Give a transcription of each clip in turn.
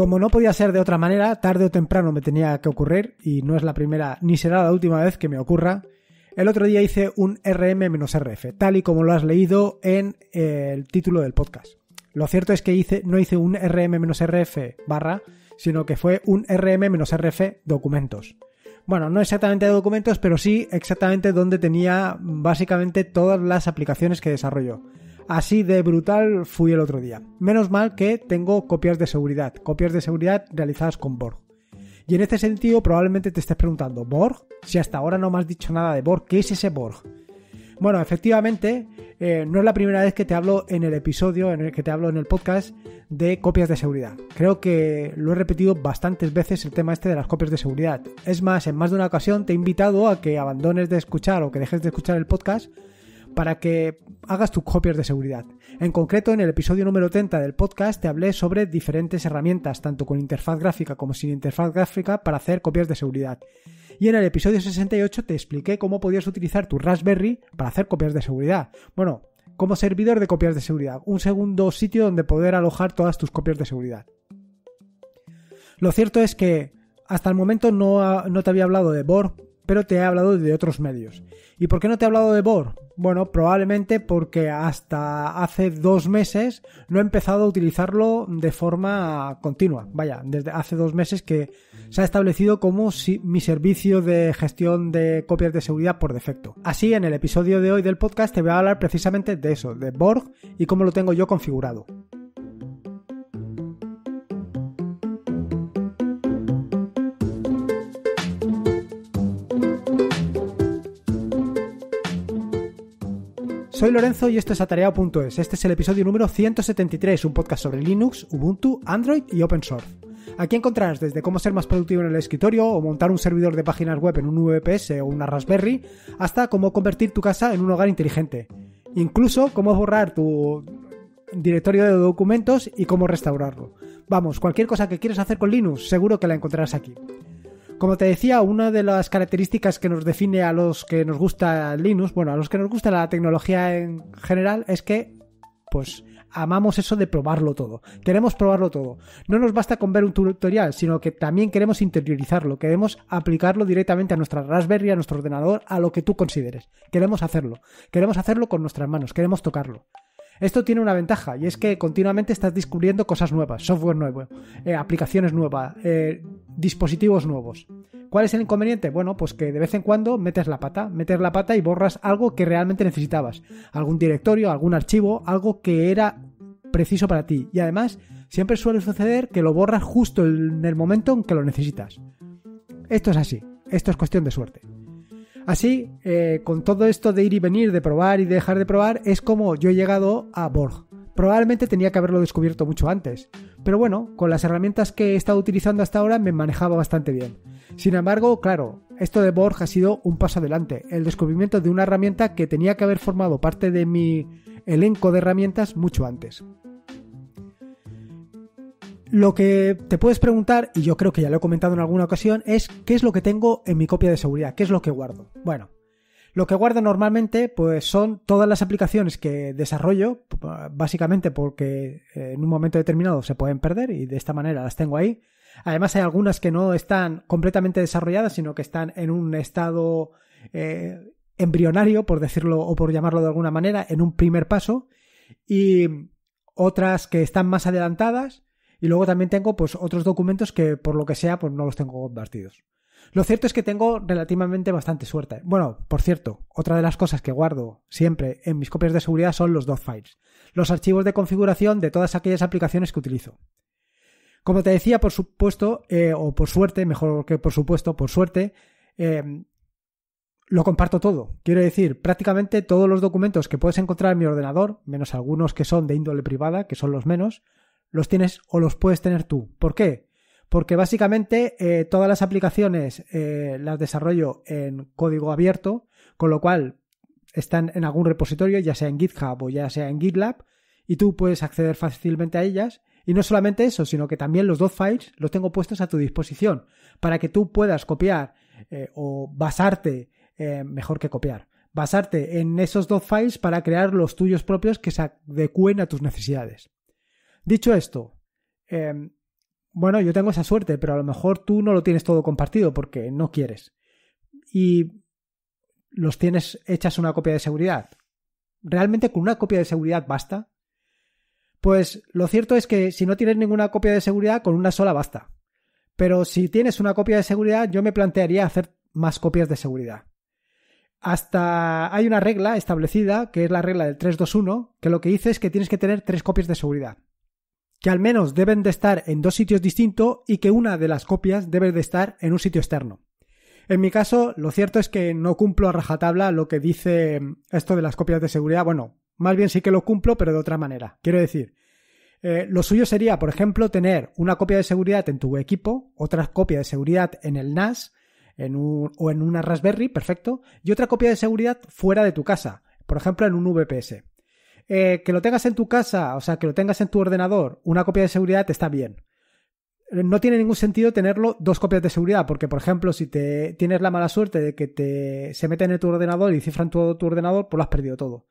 Como no podía ser de otra manera, tarde o temprano me tenía que ocurrir, y no es la primera ni será la última vez que me ocurra, el otro día hice un RM-RF, tal y como lo has leído en eh, el título del podcast. Lo cierto es que hice, no hice un RM-RF barra, sino que fue un RM-RF documentos. Bueno, no exactamente de documentos, pero sí exactamente donde tenía básicamente todas las aplicaciones que desarrollo. Así de brutal fui el otro día. Menos mal que tengo copias de seguridad, copias de seguridad realizadas con Borg. Y en este sentido probablemente te estés preguntando, ¿Borg? Si hasta ahora no me has dicho nada de Borg, ¿qué es ese Borg? Bueno, efectivamente, eh, no es la primera vez que te hablo en el episodio, en el que te hablo en el podcast de copias de seguridad. Creo que lo he repetido bastantes veces el tema este de las copias de seguridad. Es más, en más de una ocasión te he invitado a que abandones de escuchar o que dejes de escuchar el podcast para que hagas tus copias de seguridad. En concreto, en el episodio número 30 del podcast te hablé sobre diferentes herramientas, tanto con interfaz gráfica como sin interfaz gráfica, para hacer copias de seguridad. Y en el episodio 68 te expliqué cómo podías utilizar tu Raspberry para hacer copias de seguridad. Bueno, como servidor de copias de seguridad, un segundo sitio donde poder alojar todas tus copias de seguridad. Lo cierto es que hasta el momento no, te había hablado de BOR, pero te he hablado de otros medios. ¿Y por qué no te he hablado de BOR? Bueno, probablemente porque hasta hace dos meses no he empezado a utilizarlo de forma continua. Vaya, desde hace dos meses que se ha establecido como mi servicio de gestión de copias de seguridad por defecto. Así, en el episodio de hoy del podcast te voy a hablar precisamente de eso, de Borg y cómo lo tengo yo configurado. Soy Lorenzo y esto es atareado.es. Este es el episodio número 173, un podcast sobre Linux, Ubuntu, Android y Open Source. Aquí encontrarás desde cómo ser más productivo en el escritorio o montar un servidor de páginas web en un VPS o una Raspberry, hasta cómo convertir tu casa en un hogar inteligente. Incluso cómo borrar tu directorio de documentos y cómo restaurarlo. Vamos, cualquier cosa que quieras hacer con Linux, seguro que la encontrarás aquí. Como te decía, una de las características que nos define a los que nos gusta Linux, bueno, a los que nos gusta la tecnología en general, es que, pues, amamos eso de probarlo todo. Queremos probarlo todo. No nos basta con ver un tutorial, sino que también queremos interiorizarlo, queremos aplicarlo directamente a nuestra Raspberry, a nuestro ordenador, a lo que tú consideres. Queremos hacerlo. Queremos hacerlo con nuestras manos, queremos tocarlo. Esto tiene una ventaja y es que continuamente estás descubriendo cosas nuevas, software nuevo, eh, aplicaciones nuevas, eh, dispositivos nuevos. ¿Cuál es el inconveniente? Bueno, pues que de vez en cuando metes la pata, metes la pata y borras algo que realmente necesitabas, algún directorio, algún archivo, algo que era preciso para ti. Y además, siempre suele suceder que lo borras justo en el momento en que lo necesitas. Esto es así, esto es cuestión de suerte. Así, eh, con todo esto de ir y venir, de probar y dejar de probar, es como yo he llegado a Borg. Probablemente tenía que haberlo descubierto mucho antes, pero bueno, con las herramientas que he estado utilizando hasta ahora me manejaba bastante bien. Sin embargo, claro, esto de Borg ha sido un paso adelante, el descubrimiento de una herramienta que tenía que haber formado parte de mi elenco de herramientas mucho antes. Lo que te puedes preguntar, y yo creo que ya lo he comentado en alguna ocasión, es qué es lo que tengo en mi copia de seguridad, qué es lo que guardo. Bueno, lo que guardo normalmente pues son todas las aplicaciones que desarrollo, básicamente porque eh, en un momento determinado se pueden perder y de esta manera las tengo ahí. Además hay algunas que no están completamente desarrolladas, sino que están en un estado eh, embrionario, por decirlo o por llamarlo de alguna manera, en un primer paso. Y otras que están más adelantadas y luego también tengo pues otros documentos que por lo que sea pues no los tengo compartidos. Lo cierto es que tengo relativamente bastante suerte. Bueno, por cierto, otra de las cosas que guardo siempre en mis copias de seguridad son los dos files, los archivos de configuración de todas aquellas aplicaciones que utilizo. Como te decía, por supuesto, eh, o por suerte, mejor que por supuesto, por suerte, em, lo comparto todo. Quiero decir, prácticamente todos los documentos que puedes encontrar en mi ordenador, menos algunos que son de índole privada, que son los menos, los tienes o los puedes tener tú. ¿Por qué? Porque básicamente eh, todas las aplicaciones eh, las desarrollo en código abierto, con lo cual están en algún repositorio, ya sea en GitHub o ya sea en GitLab, y tú puedes acceder fácilmente a ellas. Y no solamente eso, sino que también los dos files los tengo puestos a tu disposición para que tú puedas copiar eh, o basarte, mejor que copiar, basarte en esos dos files para crear los tuyos propios que se adecúen a tus necesidades. Dicho esto, em, bueno, yo tengo esa suerte, pero a lo mejor tú no lo tienes todo compartido porque no quieres. Y los tienes hechas una copia de seguridad. ¿Realmente con una copia de seguridad basta? Pues lo cierto es que si no tienes ninguna copia de seguridad, con una sola basta. Pero si tienes una copia de seguridad, yo me plantearía hacer más copias de seguridad. Hasta hay una regla establecida, que es la regla del 321, que lo que dice es que tienes que tener tres copias de seguridad que al menos deben de estar en dos sitios distintos y que una de las copias debe de estar en un sitio externo. En mi caso, lo cierto es que no cumplo a rajatabla lo que dice mm, esto de las copias de seguridad. Bueno, más bien sí que lo cumplo, pero de otra manera. Quiero decir, eh, lo suyo sería, por ejemplo, tener una copia de seguridad en tu equipo, otra copia de seguridad en el NAS o en una Raspberry, perfecto, y otra copia de seguridad fuera de tu casa, por ejemplo, en un VPS. Eh, que lo tengas en tu casa, o sea, que lo tengas en tu ordenador, una copia de seguridad te está bien. Eh, no tiene ningún sentido tenerlo dos copias de seguridad, porque, por ejemplo, si te tienes la mala suerte de que te se meten en tu ordenador y cifran todo tu ordenador, pues lo has perdido todo.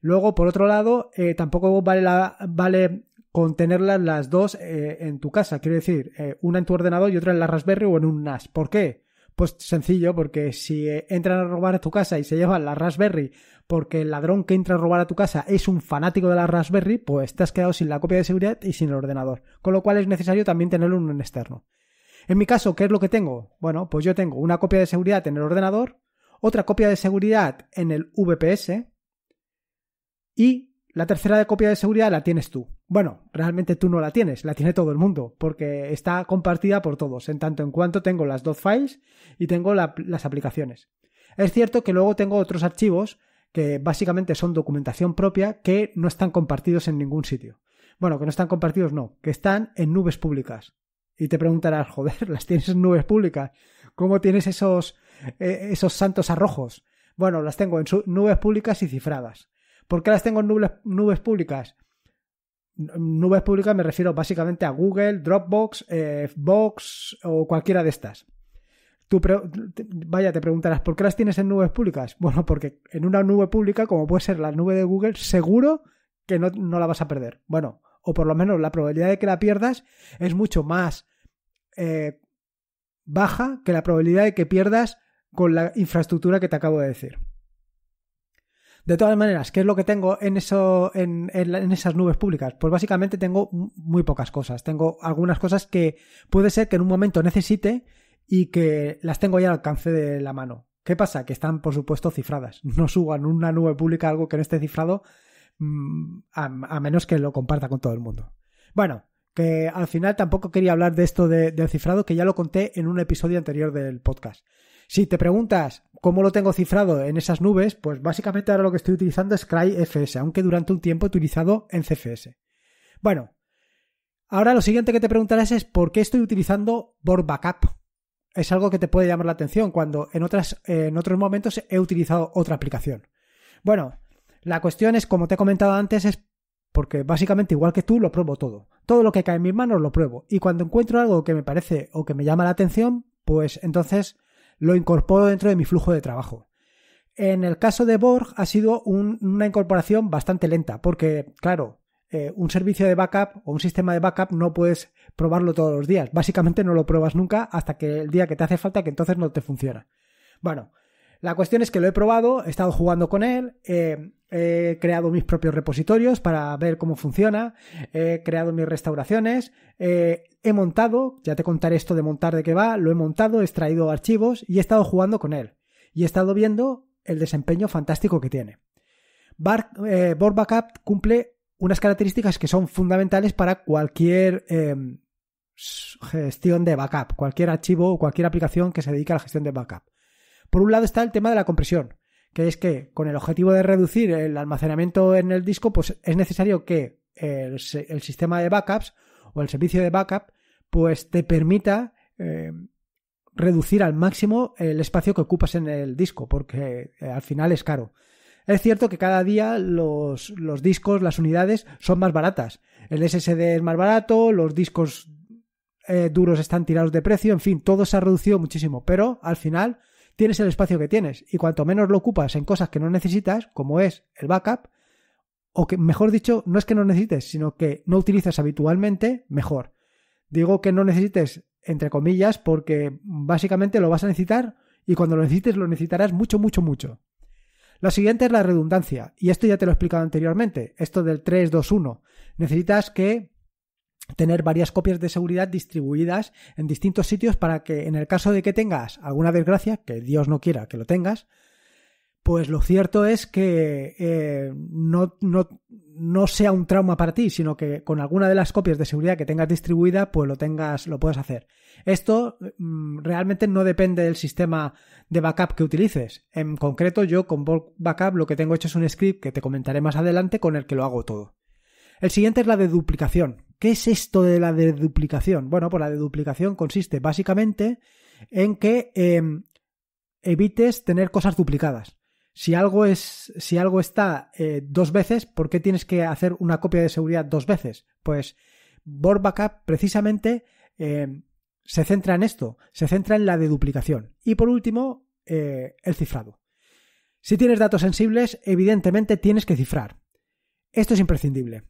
Luego, por otro lado, eh, tampoco vale, vale contenerlas las dos eh, en tu casa. Quiero decir, una en tu ordenador y otra en la Raspberry o en un NAS. ¿Por qué? Pues sencillo, porque si eh, entran a robar a tu casa y se llevan la Raspberry porque el ladrón que entra a robar a tu casa es un fanático de la Raspberry, pues te has quedado sin la copia de seguridad y sin el ordenador. Con lo cual es necesario también tener en externo. En mi caso, ¿qué es lo que tengo? Bueno, pues yo tengo una copia de seguridad en el ordenador, otra copia de seguridad en el VPS y la tercera de copia de seguridad la tienes tú. Bueno, realmente tú no la tienes, la tiene todo el mundo, porque está compartida por todos, en tanto en cuanto tengo las dos files y tengo las aplicaciones. Es cierto que luego tengo otros archivos que básicamente son documentación propia que no están compartidos en ningún sitio. Bueno, que no están compartidos, no, que están en nubes públicas. Y te preguntarás, joder, las tienes en nubes públicas. ¿Cómo tienes esos, eh, esos santos arrojos? Bueno, las tengo en nubes públicas y cifradas. ¿Por qué las tengo en nubes, públicas? Nubes públicas me refiero básicamente a Google, Dropbox, Box eh, o cualquiera de estas. Tú vaya, te preguntarás, ¿por qué las tienes en nubes públicas? Bueno, porque en una nube pública, como puede ser la nube de Google, seguro que no, la vas a perder. Bueno, o por lo menos la probabilidad de que la pierdas es mucho más eh, baja que la probabilidad de que pierdas con la infraestructura que te acabo de decir. De todas maneras, ¿qué es lo que tengo en, eso, en, esas nubes públicas? Pues básicamente tengo muy pocas cosas. Tengo algunas cosas que puede ser que en un momento necesite y que las tengo ya al alcance de la mano. ¿Qué pasa? Que están, por supuesto, cifradas. No suban una nube pública algo que no esté cifrado mm, a, menos que lo comparta con todo el mundo. Bueno, que al final tampoco quería hablar de esto de, del cifrado, que ya lo conté en un episodio anterior del podcast. Si te preguntas cómo lo tengo cifrado en esas nubes, pues básicamente ahora lo que estoy utilizando es CryFS, aunque durante un tiempo he utilizado en CFS. Bueno, ahora lo siguiente que te preguntarás es por qué estoy utilizando Board Backup. Es algo que te puede llamar la atención cuando en, eh, en otros momentos he utilizado otra aplicación. Bueno, la cuestión es, como te he comentado antes, es porque básicamente igual que tú lo pruebo todo. Todo lo que cae en mis manos lo pruebo. Y cuando encuentro algo que me parece o que me llama la atención, pues entonces lo incorporo dentro de mi flujo de trabajo. En el caso de Borg ha sido una incorporación bastante lenta, porque, claro, eh, un servicio de backup o un sistema de backup no puedes probarlo todos los días. Básicamente no lo pruebas nunca hasta que el día que te hace falta, que entonces no te funciona. Bueno, la cuestión es que lo he probado, he estado jugando con él, eh, he creado mis propios repositorios para ver cómo funciona, he creado mis restauraciones, eh, he montado, ya te contaré esto de montar de qué va, lo he montado, he extraído archivos y he estado jugando con él. Y he estado viendo el desempeño fantástico que tiene. Bar, eh, Board Backup cumple unas características que son fundamentales para cualquier em, gestión de backup, cualquier archivo o cualquier aplicación que se dedique a la gestión de backup. Por un lado está el tema de la compresión, que es que con el objetivo de reducir el almacenamiento en el disco, pues es necesario que el, sistema de backups o el servicio de backup, pues te permita eh, reducir al máximo el espacio que ocupas en el disco, porque eh, al final es caro. Es cierto que cada día los, discos, las unidades son más baratas. El SSD es más barato, los discos eh, duros están tirados de precio, en fin, todo se ha reducido muchísimo, pero al final tienes el espacio que tienes y cuanto menos lo ocupas en cosas que no necesitas, como es el backup, o que mejor dicho, no es que no necesites, sino que no utilizas habitualmente, mejor. Digo que no necesites, entre comillas, porque básicamente lo vas a necesitar y cuando lo necesites lo necesitarás mucho, mucho, mucho. La siguiente es la redundancia, y esto ya te lo he explicado anteriormente, esto del 3-2-1. Necesitas que tener varias copias de seguridad distribuidas en distintos sitios para que en el caso de que tengas alguna desgracia, que Dios no quiera que lo tengas, pues lo cierto es que eh, no, sea un trauma para ti, sino que con alguna de las copias de seguridad que tengas distribuida, pues lo tengas, lo puedas hacer. Esto mm, realmente no depende del sistema de backup que utilices. En concreto, yo con Backup lo que tengo hecho es un script que te comentaré más adelante con el que lo hago todo. El siguiente es la de duplicación. ¿Qué es esto de la deduplicación? Bueno, pues la deduplicación consiste básicamente en que em, evites tener cosas duplicadas. Si algo, es, si algo está eh, dos veces, ¿por qué tienes que hacer una copia de seguridad dos veces? Pues Board Backup precisamente em, se centra en esto, se centra en la deduplicación. Y por último, eh, el cifrado. Si tienes datos sensibles, evidentemente tienes que cifrar. Esto es imprescindible.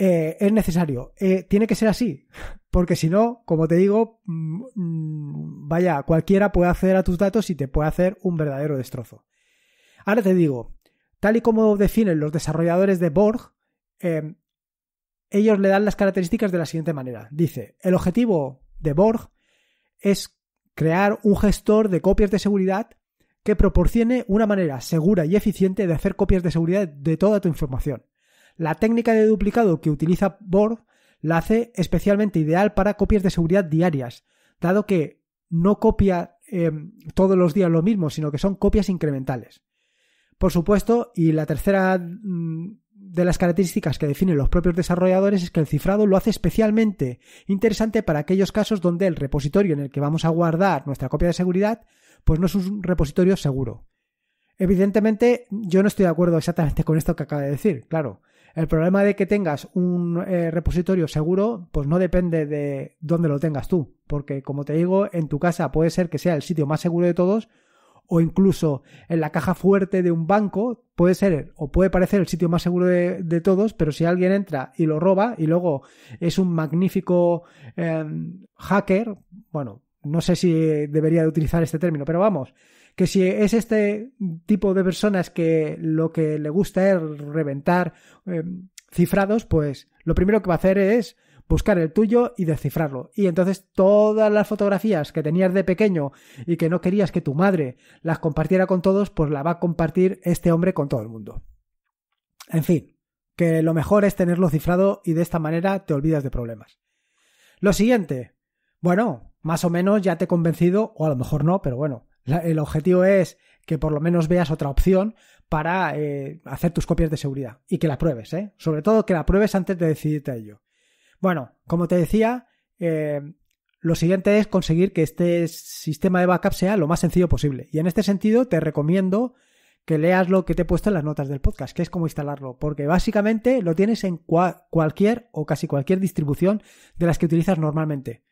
Eh, es necesario. Eh, tiene que ser así, porque si no, como te digo, mm, mm, vaya, cualquiera puede acceder a tus datos y te puede hacer un verdadero destrozo. Ahora te digo, tal y como definen los desarrolladores de Borg, em, ellos le dan las características de la siguiente manera. Dice, el objetivo de Borg es crear un gestor de copias de seguridad que proporcione una manera segura y eficiente de hacer copias de seguridad de toda tu información la técnica de duplicado que utiliza Borg la hace especialmente ideal para copias de seguridad diarias, dado que no copia em, todos los días lo mismo, sino que son copias incrementales. Por supuesto, y la tercera mm, de las características que definen los propios desarrolladores es que el cifrado lo hace especialmente interesante para aquellos casos donde el repositorio en el que vamos a guardar nuestra copia de seguridad pues no es un repositorio seguro. Evidentemente, yo no estoy de acuerdo exactamente con esto que acaba de decir, claro. El problema de que tengas un eh, repositorio seguro, pues no depende de dónde lo tengas tú, porque como te digo, en tu casa puede ser que sea el sitio más seguro de todos, o incluso en la caja fuerte de un banco, puede ser o puede parecer el sitio más seguro de, todos, pero si alguien entra y lo roba y luego es un magnífico em, hacker, bueno, no sé si debería de utilizar este término, pero vamos, que si es este tipo de personas que lo que le gusta es reventar eh, cifrados, pues lo primero que va a hacer es buscar el tuyo y descifrarlo. Y entonces todas las fotografías que tenías de pequeño y que no querías que tu madre las compartiera con todos, pues la va a compartir este hombre con todo el mundo. En fin, que lo mejor es tenerlo cifrado y de esta manera te olvidas de problemas. Lo siguiente, bueno, más o menos ya te he convencido, o a lo mejor no, pero bueno, el objetivo es que por lo menos veas otra opción para eh, hacer tus copias de seguridad y que la pruebes, ¿eh? Sobre todo que la pruebes antes de decidirte a ello. Bueno, como te decía, eh, lo siguiente es conseguir que este sistema de backup sea lo más sencillo posible. Y en este sentido te recomiendo que leas lo que te he puesto en las notas del podcast, que es cómo instalarlo, porque básicamente lo tienes en cualquier o casi cualquier distribución de las que utilizas normalmente.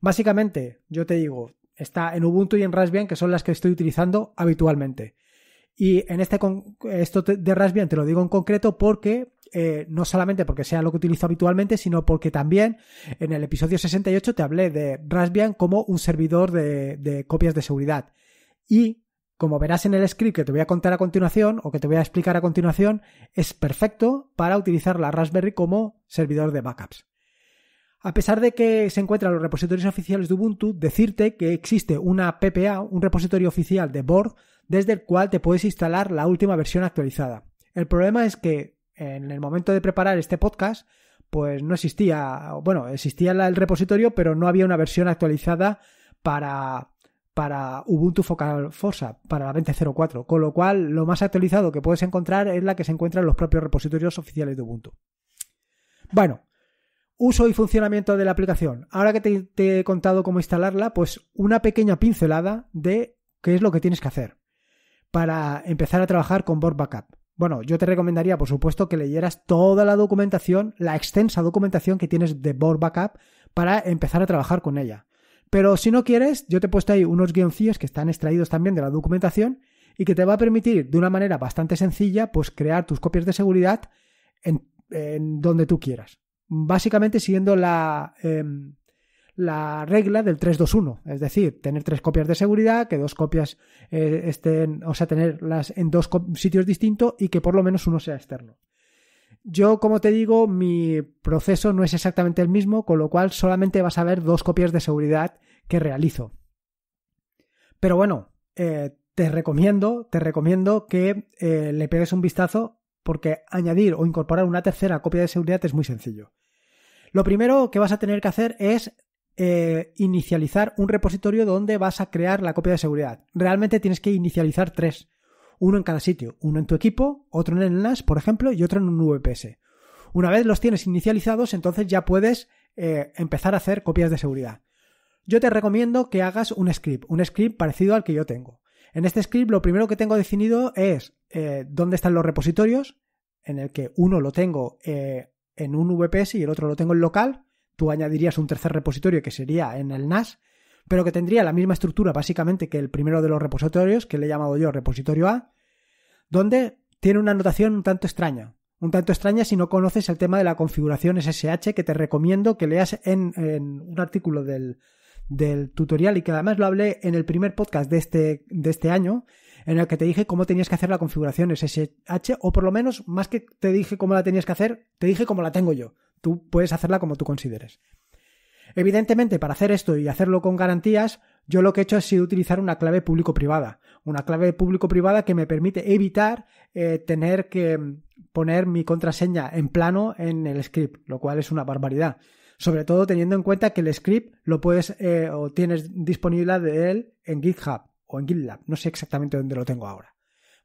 Básicamente, yo te digo, está en Ubuntu y en Raspbian, que son las que estoy utilizando habitualmente. Y en este esto de Raspbian te lo digo en concreto porque eh, no solamente porque sea lo que utilizo habitualmente, sino porque también en el episodio 68 te hablé de Raspbian como un servidor de, de copias de seguridad. Y como verás en el script que te voy a contar a continuación o que te voy a explicar a continuación, es perfecto para utilizar la Raspberry como servidor de backups. A pesar de que se encuentran los repositorios oficiales de Ubuntu, decirte que existe una PPA, un repositorio oficial de Borg, desde el cual te puedes instalar la última versión actualizada. El problema es que en el momento de preparar este podcast, pues no existía, bueno, existía el repositorio, pero no había una versión actualizada para, para Ubuntu Focal Forza, para la 20.04, con lo cual lo más actualizado que puedes encontrar es la que se encuentra en los propios repositorios oficiales de Ubuntu. Bueno, Uso y funcionamiento de la aplicación. Ahora que te, he contado cómo instalarla, pues una pequeña pincelada de qué es lo que tienes que hacer para empezar a trabajar con Board Backup. Bueno, yo te recomendaría, por supuesto, que leyeras toda la documentación, la extensa documentación que tienes de Board Backup para empezar a trabajar con ella. Pero si no quieres, yo te he puesto ahí unos guioncillos que están extraídos también de la documentación y que te va a permitir de una manera bastante sencilla pues crear tus copias de seguridad en donde tú quieras básicamente siguiendo la, em, la regla del 1 es decir, tener tres copias de seguridad, que dos copias eh, estén, o sea, tenerlas en dos sitios distintos y que por lo menos uno sea externo. Yo, como te digo, mi proceso no es exactamente el mismo, con lo cual solamente vas a ver dos copias de seguridad que realizo. Pero bueno, eh, te recomiendo, te recomiendo que eh, le pegues un vistazo porque añadir o incorporar una tercera copia de seguridad es muy sencillo. Lo primero que vas a tener que hacer es eh, inicializar un repositorio donde vas a crear la copia de seguridad. Realmente tienes que inicializar tres. Uno en cada sitio. Uno en tu equipo, otro en el NAS, por ejemplo, y otro en un VPS. Una vez los tienes inicializados, entonces ya puedes eh, empezar a hacer copias de seguridad. Yo te recomiendo que hagas un script, un script parecido al que yo tengo. En este script lo primero que tengo definido es eh, dónde están los repositorios, en el que uno lo tengo en un VPS y el otro lo tengo en local, tú añadirías un tercer repositorio que sería en el NAS, pero que tendría la misma estructura básicamente que el primero de los repositorios, que le he llamado yo repositorio A, donde tiene una anotación un tanto extraña. Un tanto extraña si no conoces el tema de la configuración SSH, que te recomiendo que leas en, un artículo del, del tutorial y que además lo hablé en el primer podcast de este, de este año, en el que te dije cómo tenías que hacer la configuración SSH, o por lo menos, más que te dije cómo la tenías que hacer, te dije cómo la tengo yo. Tú puedes hacerla como tú consideres. Evidentemente, para hacer esto y hacerlo con garantías, yo lo que he hecho ha sido utilizar una clave público-privada. Una clave público-privada que me permite evitar eh, tener que mm, poner mi contraseña en plano en el script, lo cual es una barbaridad. Sobre todo teniendo en cuenta que el script lo puedes eh, o tienes disponible de él en GitHub o en GitLab, no sé exactamente dónde lo tengo ahora.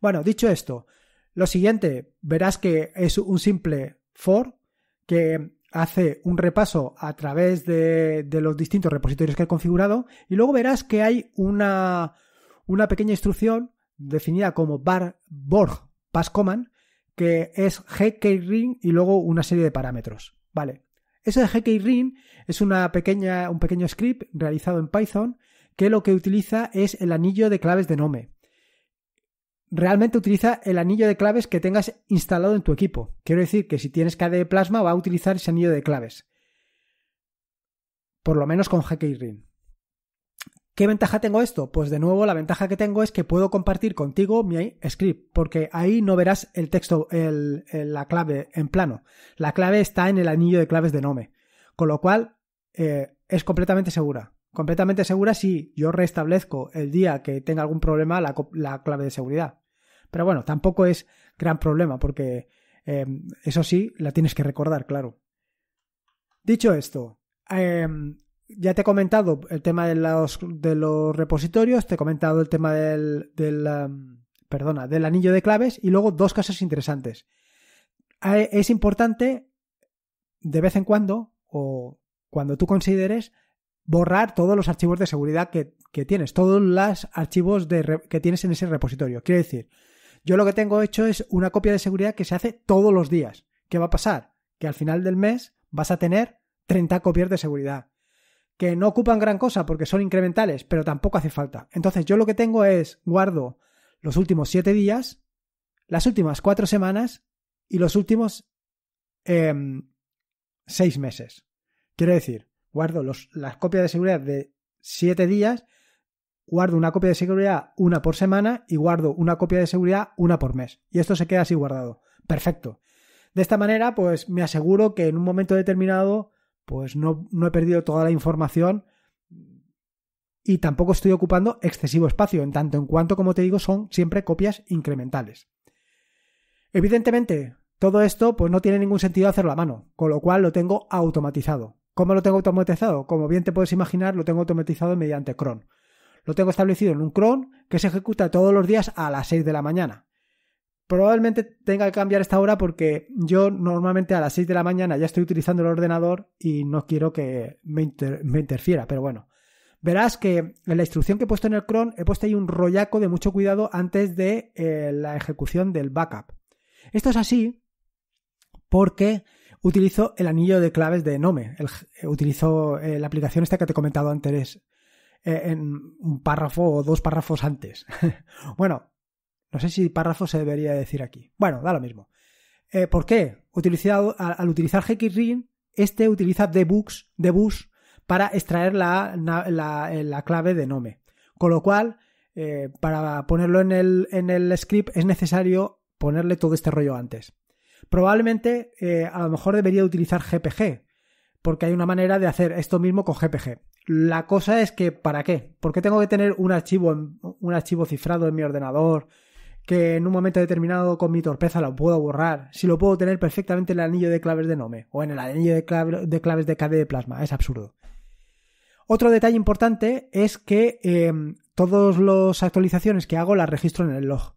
Bueno, dicho esto, lo siguiente, verás que es un simple for que hace un repaso a través de, los distintos repositorios que he configurado y luego verás que hay una, pequeña instrucción definida como bar, borg command, que es gkring y luego una serie de parámetros. Vale. Eso de gkring es una pequeña, un pequeño script realizado en Python que lo que utiliza es el anillo de claves de Nome. Realmente utiliza el anillo de claves que tengas instalado en tu equipo. Quiero decir que si tienes KDE Plasma va a utilizar ese anillo de claves. Por lo menos con ring ¿Qué ventaja tengo esto? Pues de nuevo, la ventaja que tengo es que puedo compartir contigo mi script, porque ahí no verás el texto, la clave en plano. La clave está en el anillo de claves de Nome, con lo cual eh, es completamente segura completamente segura si yo restablezco el día que tenga algún problema la, clave de seguridad. Pero bueno, tampoco es gran problema porque em, eso sí, la tienes que recordar, claro. Dicho esto, em, ya te he comentado el tema de los, de los, repositorios, te he comentado el tema del, del, em, perdona, del anillo de claves y luego dos casos interesantes. Eh, es importante de vez en cuando o cuando tú consideres borrar todos los archivos de seguridad que, tienes, todos los archivos que tienes en ese repositorio. Quiero decir, yo lo que tengo hecho es una copia de seguridad que se hace todos los días. ¿Qué va a pasar? Que al final del mes vas a tener 30 copias de seguridad, que no ocupan gran cosa porque son incrementales, pero tampoco hace falta. Entonces yo lo que tengo es guardo los últimos 7 días, las últimas 4 semanas y los últimos 6 em, meses. Quiero decir, guardo las copias de seguridad de 7 días, guardo una copia de seguridad una por semana y guardo una copia de seguridad una por mes. Y esto se queda así guardado. Perfecto. De esta manera, pues me aseguro que en un momento determinado, pues no, no he perdido toda la información y tampoco estoy ocupando excesivo espacio, en tanto en cuanto, como te digo, son siempre copias incrementales. Evidentemente, todo esto pues no tiene ningún sentido hacerlo a mano, con lo cual lo tengo automatizado. ¿Cómo lo tengo automatizado? Como bien te puedes imaginar, lo tengo automatizado mediante cron. Lo tengo establecido en un cron que se ejecuta todos los días a las 6 de la mañana. Probablemente tenga que cambiar esta hora porque yo normalmente a las 6 de la mañana ya estoy utilizando el ordenador y no quiero que me, interfiera, pero bueno. Verás que en la instrucción que he puesto en el cron he puesto ahí un rollaco de mucho cuidado antes de eh, la ejecución del backup. Esto es así porque Utilizo el anillo de claves de Nome. Eh, utilizo eh, la aplicación esta que te he comentado antes eh, en un párrafo o dos párrafos antes. bueno, no sé si párrafo se debería decir aquí. Bueno, da lo mismo. ¿Por qué? al, utilizar ring este utiliza debugs debus para extraer la, clave de Nome. Con lo cual, para ponerlo en en el script es necesario ponerle todo este rollo antes. Probablemente eh, a lo mejor debería utilizar GPG, porque hay una manera de hacer esto mismo con GPG. La cosa es que, ¿para qué? ¿Por qué tengo que tener un archivo, un archivo cifrado en mi ordenador que en un momento determinado con mi torpeza lo puedo borrar? Si lo puedo tener perfectamente en el anillo de claves de Nome o en el anillo de, claves de KDE de Plasma, es absurdo. Otro detalle importante es que eh, todas las actualizaciones que hago las registro en el log.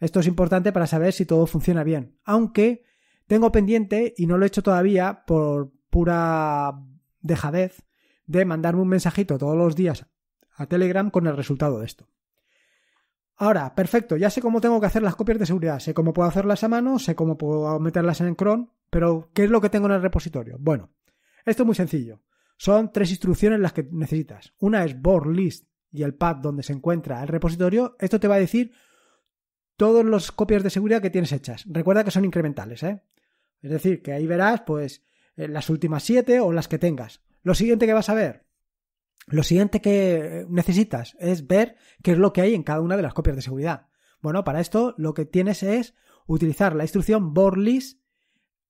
Esto es importante para saber si todo funciona bien, aunque tengo pendiente, y no lo he hecho todavía por pura dejadez, de mandarme un mensajito todos los días a Telegram con el resultado de esto. Ahora, perfecto, ya sé cómo tengo que hacer las copias de seguridad, sé cómo puedo hacerlas a mano, sé cómo puedo meterlas en cron, pero ¿qué es lo que tengo en el repositorio? Bueno, esto es muy sencillo. Son tres instrucciones las que necesitas. Una es board list y el pad donde se encuentra el repositorio. Esto te va a decir todas las copias de seguridad que tienes hechas. Recuerda que son incrementales, ¿eh? Es decir, que ahí verás, pues, eh, las últimas siete o las que tengas. Lo siguiente que vas a ver, lo siguiente que necesitas es ver qué es lo que hay en cada una de las copias de seguridad. Bueno, para esto lo que tienes es utilizar la instrucción borlist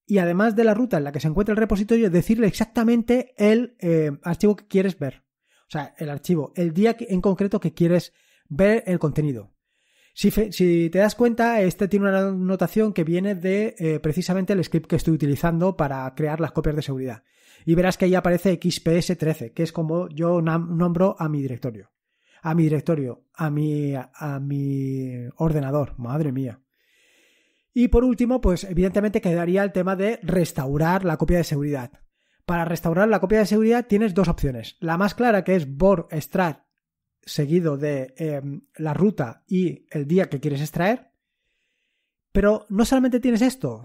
y además de la ruta en la que se encuentra el repositorio, decirle exactamente el eh, archivo que quieres ver. O sea, el archivo, el día en concreto que quieres ver el contenido. Si, te das cuenta, este tiene una notación que viene de eh, precisamente el script que estoy utilizando para crear las copias de seguridad. Y verás que ahí aparece XPS13, que es como yo nombro a mi directorio. A mi directorio, a mi, a mi ordenador, madre mía. Y por último, pues evidentemente quedaría el tema de restaurar la copia de seguridad. Para restaurar la copia de seguridad tienes dos opciones. La más clara que es bor strat seguido de eh, la ruta y el día que quieres extraer. Pero no solamente tienes esto,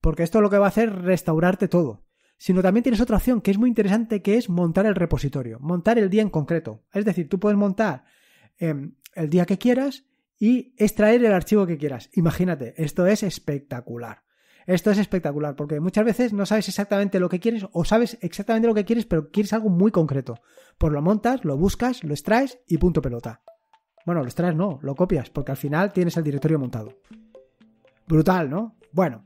porque esto lo que va a hacer es restaurarte todo, sino también tienes otra opción que es muy interesante, que es montar el repositorio, montar el día en concreto. Es decir, tú puedes montar eh, el día que quieras y extraer el archivo que quieras. Imagínate, esto es espectacular. Esto es espectacular porque muchas veces no sabes exactamente lo que quieres o sabes exactamente lo que quieres, pero quieres algo muy concreto. Pues lo montas, lo buscas, lo extraes y punto pelota. Bueno, lo extraes no, lo copias porque al final tienes el directorio montado. Brutal, ¿no? Bueno,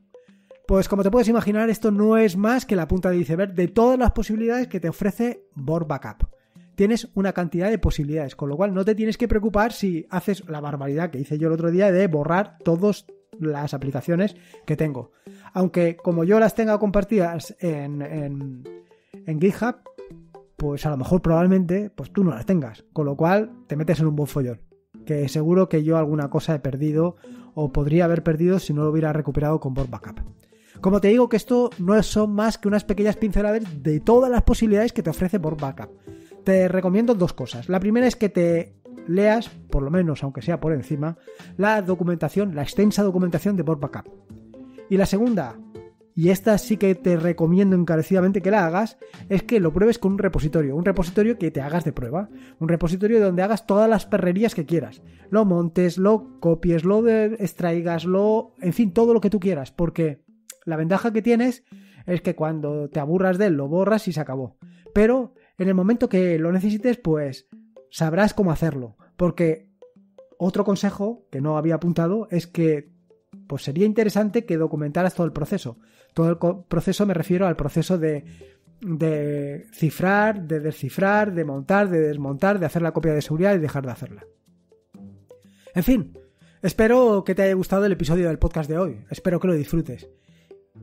pues como te puedes imaginar, esto no es más que la punta de iceberg de todas las posibilidades que te ofrece Board Backup. Tienes una cantidad de posibilidades, con lo cual no te tienes que preocupar si haces la barbaridad que hice yo el otro día de borrar todos las aplicaciones que tengo. Aunque como yo las tenga compartidas en, en, GitHub, pues a lo mejor probablemente pues tú no las tengas. Con lo cual te metes en un buen follón. Que seguro que yo alguna cosa he perdido o podría haber perdido si no lo hubiera recuperado con Board Backup. Como te digo que esto no son más que unas pequeñas pinceladas de todas las posibilidades que te ofrece Board Backup. Te recomiendo dos cosas. La primera es que te leas, por lo menos, aunque sea por encima, la documentación, la extensa documentación de Board Backup. Y la segunda, y esta sí que te recomiendo encarecidamente que la hagas, es que lo pruebes con un repositorio, un repositorio que te hagas de prueba, un repositorio donde hagas todas las perrerías que quieras, lo montes, lo copies, lo extraigas, lo, en fin, todo lo que tú quieras, porque la ventaja que tienes es que cuando te aburras de él lo borras y se acabó. Pero en el momento que lo necesites, pues sabrás cómo hacerlo. Porque otro consejo que no había apuntado es que pues sería interesante que documentaras todo el proceso. Todo el proceso me refiero al proceso de, de cifrar, de descifrar, de montar, de desmontar, de hacer la copia de seguridad y dejar de hacerla. En fin, espero que te haya gustado el episodio del podcast de hoy. Espero que lo disfrutes.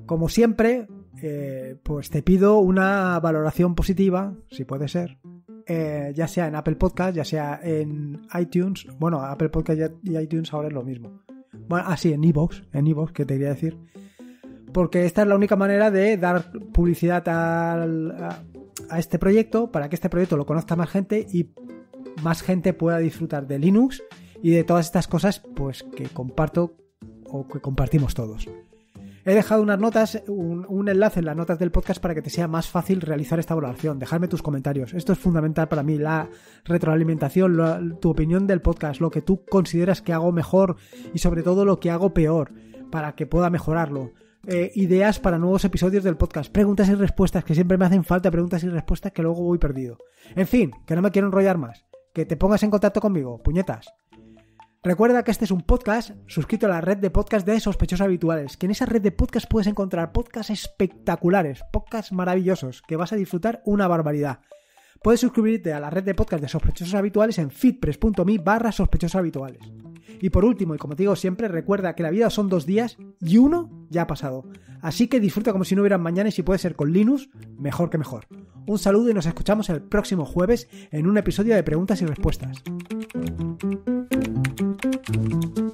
Como siempre, eh, pues te pido una valoración positiva, si puede ser, eh, ya sea en Apple Podcast, ya sea en iTunes. Bueno, Apple Podcast y iTunes ahora es lo mismo. Bueno, así ah, en iBox en iVoox que te quería decir. Porque esta es la única manera de dar publicidad a, a este proyecto, para que este proyecto lo conozca más gente y más gente pueda disfrutar de Linux y de todas estas cosas pues que comparto o que compartimos todos. He dejado unas notas, un, enlace en las notas del podcast para que te sea más fácil realizar esta evaluación. Dejadme tus comentarios. Esto es fundamental para mí, la retroalimentación, tu opinión del podcast, lo que tú consideras que hago mejor y sobre todo lo que hago peor para que pueda mejorarlo. Eh, ideas para nuevos episodios del podcast, preguntas y respuestas que siempre me hacen falta, preguntas y respuestas que luego voy perdido. En fin, que no me quiero enrollar más. Que te pongas en contacto conmigo, puñetas. Recuerda que este es un podcast suscrito a la red de podcast de sospechosos habituales, que en esa red de podcast puedes encontrar podcasts espectaculares, podcasts maravillosos, que vas a disfrutar una barbaridad. Puedes suscribirte a la red de podcast de sospechosos habituales en fitpress.me barra sospechosos habituales. Y por último, y como te digo siempre, recuerda que la vida son dos días y uno ya ha pasado. Así que disfruta como si no hubieran mañana y si puede ser con Linux, mejor que mejor. Un saludo y nos escuchamos el próximo jueves en un episodio de preguntas y respuestas. Thank you.